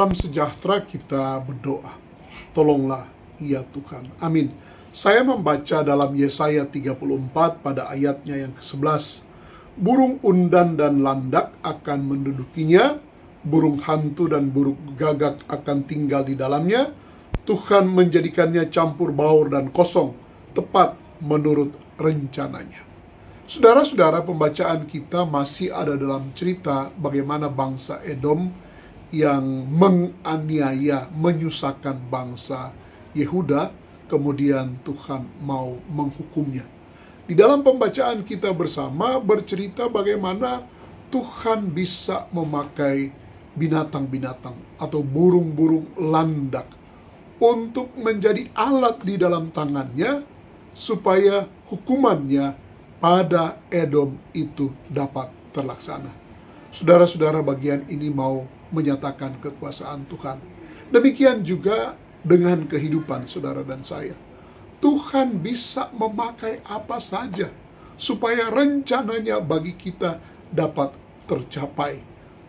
Salam sejahtera kita berdoa. Tolonglah ia Tuhan. Amin. Saya membaca dalam Yesaya 34 pada ayatnya yang ke-11. Burung undan dan landak akan mendudukinya, burung hantu dan burung gagak akan tinggal di dalamnya. Tuhan menjadikannya campur baur dan kosong, tepat menurut rencananya. Saudara-saudara, pembacaan kita masih ada dalam cerita bagaimana bangsa Edom yang menganiaya, menyusahkan bangsa Yehuda, kemudian Tuhan mau menghukumnya. Di dalam pembacaan kita bersama bercerita bagaimana Tuhan bisa memakai binatang-binatang atau burung-burung landak untuk menjadi alat di dalam tangannya supaya hukumannya pada Edom itu dapat terlaksana. Saudara-saudara bagian ini mau menyatakan kekuasaan Tuhan. Demikian juga dengan kehidupan saudara dan saya. Tuhan bisa memakai apa saja supaya rencananya bagi kita dapat tercapai.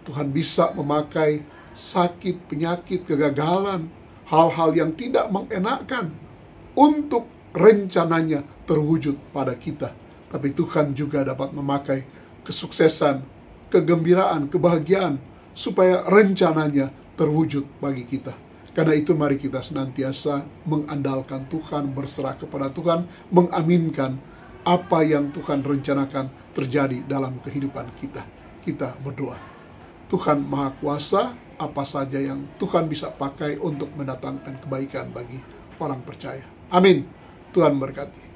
Tuhan bisa memakai sakit, penyakit, kegagalan, hal-hal yang tidak mengenakan untuk rencananya terwujud pada kita. Tapi Tuhan juga dapat memakai kesuksesan, kegembiraan, kebahagiaan supaya rencananya terwujud bagi kita. Karena itu mari kita senantiasa mengandalkan Tuhan, berserah kepada Tuhan, mengaminkan apa yang Tuhan rencanakan terjadi dalam kehidupan kita. Kita berdoa. Tuhan Maha Kuasa, apa saja yang Tuhan bisa pakai untuk mendatangkan kebaikan bagi orang percaya. Amin. Tuhan berkati.